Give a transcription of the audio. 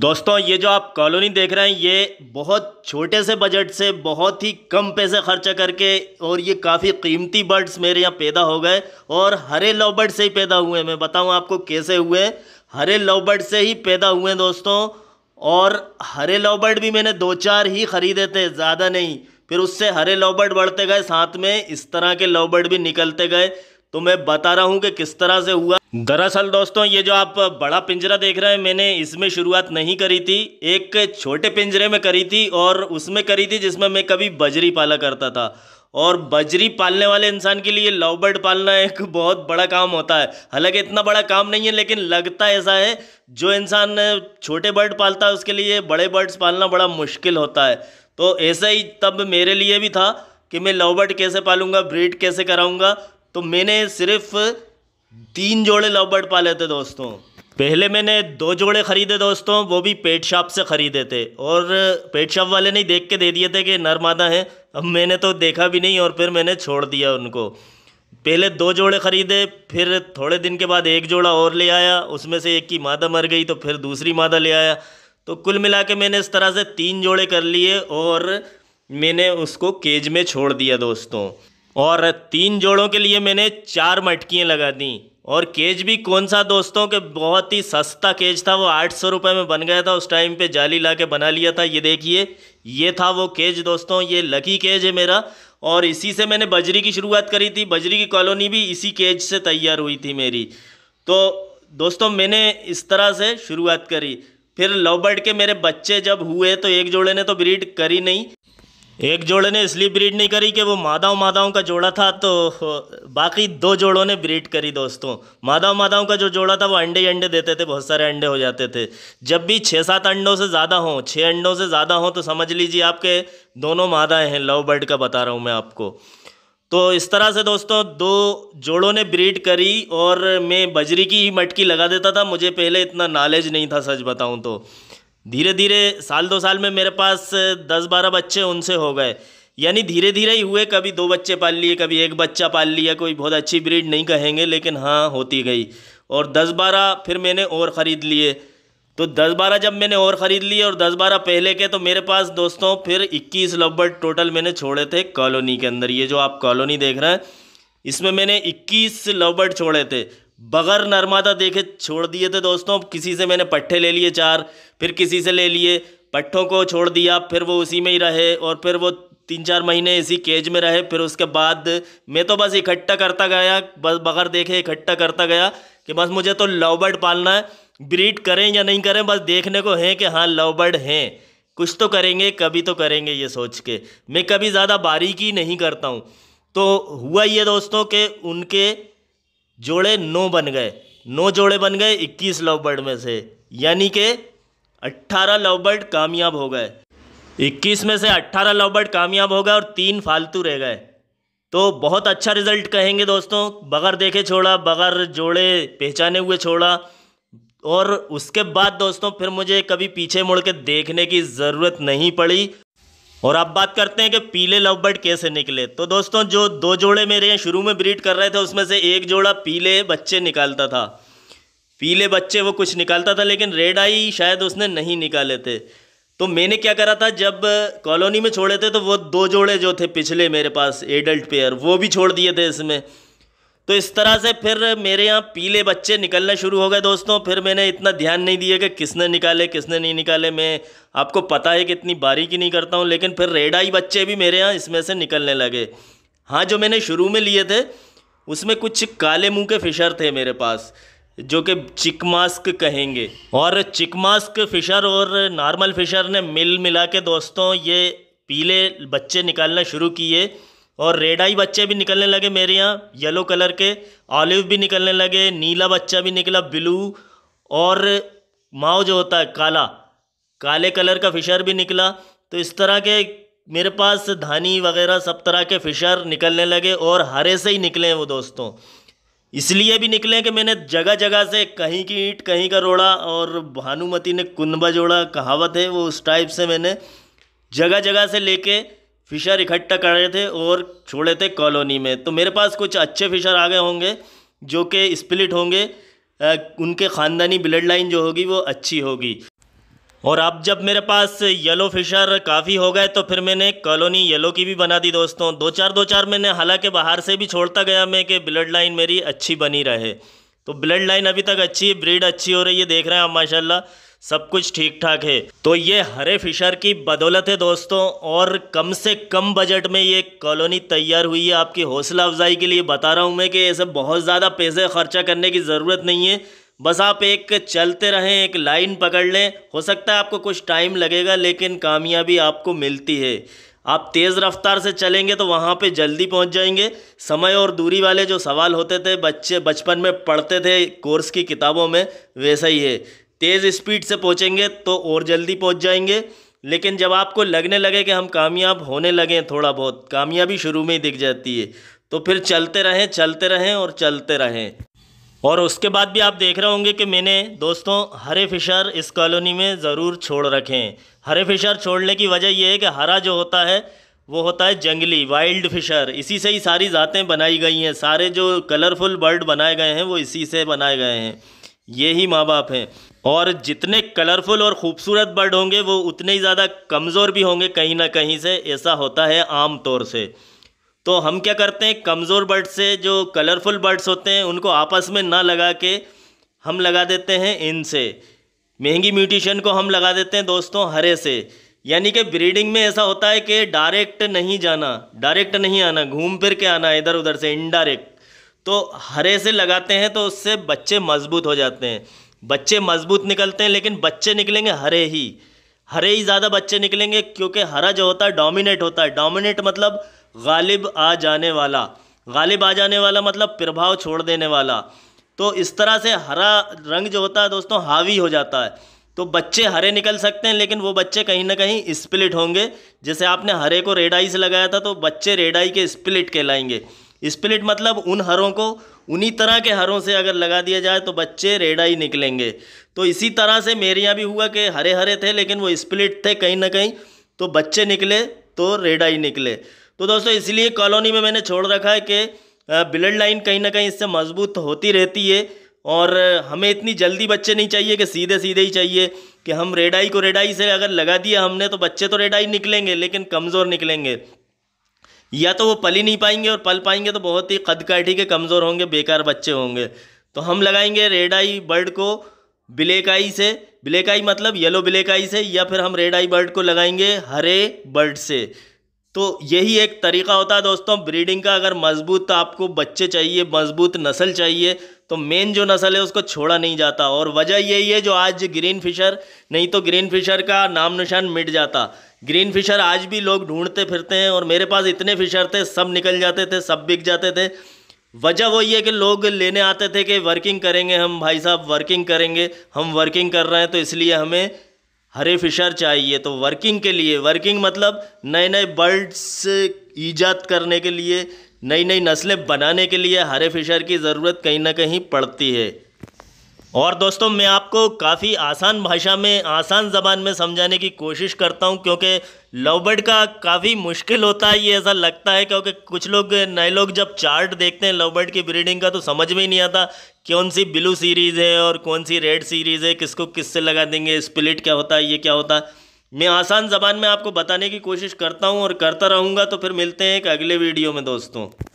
दोस्तों ये जो आप कॉलोनी देख रहे हैं ये बहुत छोटे से बजट से बहुत ही कम पैसे खर्चा करके और ये काफ़ी कीमती बर्ड्स मेरे यहाँ पैदा हो गए और हरे लव बर्ड से ही पैदा हुए हैं मैं बताऊँ आपको कैसे हुए हरे लव बर्ड से ही पैदा हुए हैं दोस्तों और हरे लव बर्ड भी मैंने दो चार ही ख़रीदे थे ज़्यादा नहीं फिर उससे हरे लव बर्ड बढ़ते गए साथ में इस तरह के लव बर्ड भी निकलते गए तो मैं बता रहा हूँ कि किस तरह से हुआ दरअसल दोस्तों ये जो आप बड़ा पिंजरा देख रहे हैं मैंने इसमें शुरुआत नहीं करी थी एक छोटे पिंजरे में करी थी और उसमें करी थी जिसमें मैं कभी बजरी पाला करता था और बजरी पालने वाले इंसान के लिए लव बर्ड पालना एक बहुत बड़ा काम होता है हालांकि इतना बड़ा काम नहीं है लेकिन लगता ऐसा है जो इंसान छोटे बर्ड पालता है उसके लिए बड़े बर्ड्स पालना बड़ा मुश्किल होता है तो ऐसा ही तब मेरे लिए भी था कि मैं लव बर्ड कैसे पालूंगा ब्रीड कैसे कराऊंगा तो मैंने सिर्फ तीन जोड़े लव बर्ड पाले थे दोस्तों पहले मैंने दो जोड़े ख़रीदे दोस्तों वो भी पेट शॉप से ख़रीदे थे और पेट शॉप वाले ने देख के दे दिए थे कि नर मादा हैं अब मैंने तो देखा भी नहीं और फिर मैंने छोड़ दिया उनको पहले दो जोड़े ख़रीदे फिर थोड़े दिन के बाद एक जोड़ा और ले आया उसमें से एक की मादा मर गई तो फिर दूसरी मादा ले आया तो कुल मिला के मैंने इस तरह से तीन जोड़े कर लिए और मैंने उसको केज में छोड़ दिया दोस्तों और तीन जोड़ों के लिए मैंने चार मटकियाँ लगा दी और केज भी कौन सा दोस्तों के बहुत ही सस्ता केज था वो आठ सौ रुपये में बन गया था उस टाइम पे जाली ला के बना लिया था ये देखिए ये था वो केज दोस्तों ये लकी केज है मेरा और इसी से मैंने बजरी की शुरुआत करी थी बजरी की कॉलोनी भी इसी केज से तैयार हुई थी मेरी तो दोस्तों मैंने इस तरह से शुरुआत करी फिर लव बर्ड के मेरे बच्चे जब हुए तो एक जोड़े ने तो ब्रीड करी नहीं एक जोड़े ने इसलिए ब्रीड नहीं करी कि वो मादाओं मादाओं का जोड़ा था तो बाकी दो जोड़ों ने ब्रीड करी दोस्तों मादाओं मादाओं का जो जोड़ा था वो अंडे ही अंडे देते थे बहुत सारे अंडे हो जाते थे जब भी छः सात अंडों से ज़्यादा हों छः अंडों से ज़्यादा हों तो समझ लीजिए आपके दोनों मादाएँ हैं लव बर्ड का बता रहा हूँ मैं आपको तो इस तरह से दोस्तों दो जोड़ों ने ब्रीड करी और मैं बजरी की ही मटकी लगा देता था मुझे पहले इतना नॉलेज नहीं था सच बताऊँ तो धीरे धीरे साल दो साल में मेरे पास दस बारह बच्चे उनसे हो गए यानी धीरे धीरे ही हुए कभी दो बच्चे पाल लिए कभी एक बच्चा पाल लिया कोई बहुत अच्छी ब्रीड नहीं कहेंगे लेकिन हाँ होती गई और दस बारह फिर मैंने और ख़रीद लिए तो दस बारह जब मैंने और ख़रीद लिए और दस बारह पहले के तो मेरे पास दोस्तों फिर इक्कीस लवबर्ड टोटल मैंने छोड़े थे कॉलोनी के अंदर ये जो आप कॉलोनी देख रहे हैं इसमें मैंने इक्कीस लवबर्ड छोड़े थे बग़ैर नर्मदा देखे छोड़ दिए थे दोस्तों किसी से मैंने पट्ठे ले लिए चार फिर किसी से ले लिए पट्ठों को छोड़ दिया फिर वो उसी में ही रहे और फिर वो तीन चार महीने इसी केज में रहे फिर उसके बाद मैं तो बस इकट्ठा करता गया बस बगैर देखे इकट्ठा करता गया कि बस मुझे तो लव बर्ड पालना है ब्रीड करें या नहीं करें बस देखने को हैं कि हाँ लव बर्ड हैं कुछ तो करेंगे कभी तो करेंगे ये सोच के मैं कभी ज़्यादा बारीकी नहीं करता हूँ तो हुआ ये दोस्तों कि उनके जोड़े नौ बन गए नौ जोड़े बन गए इक्कीस लव बर्ड में से यानी कि अट्ठारह लव बर्ड कामयाब हो गए इक्कीस में से अट्ठारह लव बर्ड कामयाब हो गए और तीन फालतू रह गए तो बहुत अच्छा रिजल्ट कहेंगे दोस्तों बगैर देखे छोड़ा बगैर जोड़े पहचाने हुए छोड़ा और उसके बाद दोस्तों फिर मुझे कभी पीछे मुड़ के देखने की ज़रूरत नहीं पड़ी और अब बात करते हैं कि पीले लव बर्ड कैसे निकले तो दोस्तों जो दो जोड़े मेरे यहाँ शुरू में ब्रीड कर रहे थे उसमें से एक जोड़ा पीले बच्चे निकालता था पीले बच्चे वो कुछ निकालता था लेकिन रेड आई शायद उसने नहीं निकाले थे तो मैंने क्या करा था जब कॉलोनी में छोड़े थे तो वो दो जोड़े जो थे पिछले मेरे पास एडल्ट पेयर वो भी छोड़ दिए थे इसमें तो इस तरह से फिर मेरे यहाँ पीले बच्चे निकलने शुरू हो गए दोस्तों फिर मैंने इतना ध्यान नहीं दिया कि किसने निकाले किसने नहीं निकाले मैं आपको पता है कि इतनी बारीकी नहीं करता हूँ लेकिन फिर रेडाई बच्चे भी मेरे यहाँ इसमें से निकलने लगे हाँ जो मैंने शुरू में लिए थे उसमें कुछ काले मुँह के फिशर थे मेरे पास जो कि चिकमास्क कहेंगे और चिकमास्क फिशर और नॉर्मल फिशर ने मिल मिला के दोस्तों ये पीले बच्चे निकालना शुरू किए और रेड आई बच्चे भी निकलने लगे मेरे यहाँ येलो कलर के ऑलिव भी निकलने लगे नीला बच्चा भी निकला ब्लू और माओ जो होता है काला काले कलर का फिशर भी निकला तो इस तरह के मेरे पास धानी वगैरह सब तरह के फिशर निकलने लगे और हरे से ही निकले हैं वो दोस्तों इसलिए भी निकले कि मैंने जगह जगह से कहीं की ईट कहीं का रोड़ा और भानुमति ने कुंबा जोड़ा कहावत है वो उस टाइप से मैंने जगह जगह से लेके फ़िशर इकट्ठा कर रहे थे और छोड़े थे कॉलोनी में तो मेरे पास कुछ अच्छे फ़िशर आ गए होंगे जो कि स्प्लिट होंगे उनके ख़ानदानी ब्लड लाइन जो होगी वो अच्छी होगी और अब जब मेरे पास येलो फिशर काफ़ी हो गए तो फिर मैंने कॉलोनी येलो की भी बना दी दोस्तों दो चार दो चार मैंने हालांकि बाहर से भी छोड़ता गया मैं कि ब्लड लाइन मेरी अच्छी बनी रहे तो ब्लड लाइन अभी तक अच्छी है ब्रीड अच्छी हो रही है देख रहे हैं आप माशाल्लाह सब कुछ ठीक ठाक है तो ये हरे फिशर की बदौलत है दोस्तों और कम से कम बजट में ये कॉलोनी तैयार हुई है आपकी हौसला अफजाई के लिए बता रहा हूँ मैं कि ऐसे बहुत ज़्यादा पैसे खर्चा करने की ज़रूरत नहीं है बस आप एक चलते रहें एक लाइन पकड़ लें हो सकता है आपको कुछ टाइम लगेगा लेकिन कामयाबी आपको मिलती है आप तेज़ रफ्तार से चलेंगे तो वहाँ पे जल्दी पहुँच जाएंगे समय और दूरी वाले जो सवाल होते थे बच्चे बचपन में पढ़ते थे कोर्स की किताबों में वैसा ही है तेज़ स्पीड से पहुँचेंगे तो और जल्दी पहुँच जाएंगे लेकिन जब आपको लगने लगे कि हम कामयाब होने लगे थोड़ा बहुत कामयाबी शुरू में ही दिख जाती है तो फिर चलते रहें चलते रहें और चलते रहें और उसके बाद भी आप देख रहे होंगे कि मैंने दोस्तों हरे फिशर इस कॉलोनी में ज़रूर छोड़ रखें हरे फिशर छोड़ने की वजह यह है कि हरा जो होता है वो होता है जंगली वाइल्ड फिशर इसी से ही सारी ज़ातें बनाई गई हैं सारे जो कलरफुल बर्ड बनाए गए हैं वो इसी से बनाए गए हैं ये ही माँ बाप हैं और जितने कलरफुल और ख़ूबसूरत बर्ड होंगे वो उतने ही ज़्यादा कमज़ोर भी होंगे कहीं ना कहीं से ऐसा होता है आम तौर से तो हम क्या करते हैं कमज़ोर बर्ड से जो कलरफुल बर्ड्स होते हैं उनको आपस में ना लगा के हम लगा देते हैं इनसे महंगी म्यूटिशन को हम लगा देते हैं दोस्तों हरे से यानी कि ब्रीडिंग में ऐसा होता है कि डायरेक्ट नहीं जाना डायरेक्ट नहीं आना घूम फिर के आना इधर उधर से इनडायरेक्ट तो हरे से लगाते हैं तो उससे बच्चे मजबूत हो जाते हैं बच्चे मजबूत निकलते हैं लेकिन बच्चे निकलेंगे हरे ही हरे ही ज़्यादा बच्चे निकलेंगे क्योंकि हरा जो होता है डोमिनेट होता है डोमिनेट मतलब गालिब आ जाने वाला गालिब आ जाने वाला मतलब प्रभाव छोड़ देने वाला तो इस तरह से हरा रंग जो होता है दोस्तों हावी हो जाता है तो बच्चे हरे निकल सकते हैं लेकिन वो बच्चे कहीं ना कहीं स्प्लिट होंगे जैसे आपने हरे को रेडाई से लगाया था तो बच्चे रेडाई के स्प्लिट कहलाएंगे स्प्लिट मतलब उन हरों को उन्हीं तरह के हरों से अगर लगा दिया जाए तो बच्चे रेडा ही निकलेंगे तो इसी तरह से मेरे यहाँ भी हुआ कि हरे हरे थे लेकिन वो स्प्लिट थे कहीं ना कहीं तो बच्चे निकले तो रेडा ही निकले तो दोस्तों इसलिए कॉलोनी में मैंने छोड़ रखा है कि ब्लड लाइन कहीं ना कहीं इससे मजबूत होती रहती है और हमें इतनी जल्दी बच्चे नहीं चाहिए कि सीधे सीधे ही चाहिए कि हम रेडाई को रेडाई से अगर लगा दिया हमने तो बच्चे तो रेडाई निकलेंगे लेकिन कमज़ोर निकलेंगे या तो वो पल ही नहीं पाएंगे और पल पाएंगे तो बहुत ही कद काठी के कमज़ोर होंगे बेकार बच्चे होंगे तो हम लगाएंगे रेड आई बर्ड को ब्लैक आई से ब्लैक आई मतलब येलो ब्लैक आई से या फिर हम रेड आई बर्ड को लगाएंगे हरे बर्ड से तो यही एक तरीका होता है दोस्तों ब्रीडिंग का अगर मजबूत आपको बच्चे चाहिए मजबूत नस्ल चाहिए तो मेन जो नस्ल है उसको छोड़ा नहीं जाता और वजह यही है जो आज ग्रीन फिशर नहीं तो ग्रीन फिशर का नाम निशान मिट जाता ग्रीन फिशर आज भी लोग ढूंढते फिरते हैं और मेरे पास इतने फिशर थे सब निकल जाते थे सब बिक जाते थे वजह वही है कि लोग लेने आते थे कि वर्किंग करेंगे हम भाई साहब वर्किंग करेंगे हम वर्किंग कर रहे हैं तो इसलिए हमें हरे फिशर चाहिए तो वर्किंग के लिए वर्किंग मतलब नए नए बर्ड्स ईजाद करने के लिए नई नई नस्लें बनाने के लिए हरे फिशर की ज़रूरत कहीं ना कहीं पड़ती है और दोस्तों मैं आपको काफ़ी आसान भाषा में आसान ज़बान में समझाने की कोशिश करता हूँ क्योंकि लवबर्ड का काफ़ी मुश्किल होता है ये ऐसा लगता है क्योंकि कुछ लोग नए लोग जब चार्ट देखते हैं लवबर्ड की ब्रीडिंग का तो समझ में ही नहीं आता कौन सी ब्लू सीरीज़ है और कौन सी रेड सीरीज़ है किसको किससे लगा देंगे स्प्लिट क्या होता है ये क्या होता है मैं आसान ज़बान में आपको बताने की कोशिश करता हूँ और करता रहूँगा तो फिर मिलते हैं एक अगले वीडियो में दोस्तों